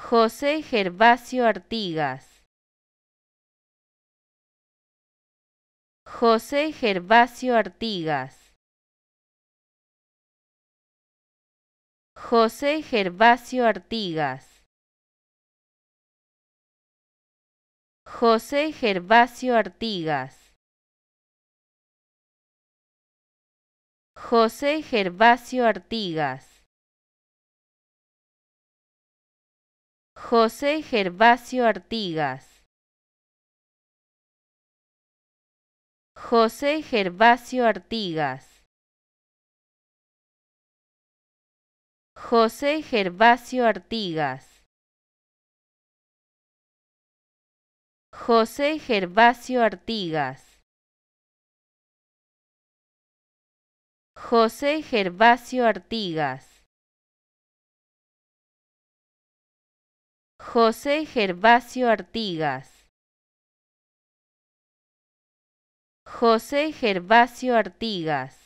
José Gervasio Artigas. José Gervasio Artigas. José Gervasio Artigas. José Gervasio Artigas. José Gervasio Artigas. José Gervasio Artigas. José Gervasio Artigas. José Gervasio Artigas. José Gervasio Artigas. José Gervasio Artigas. José Gervasio Artigas. José Gervasio Artigas.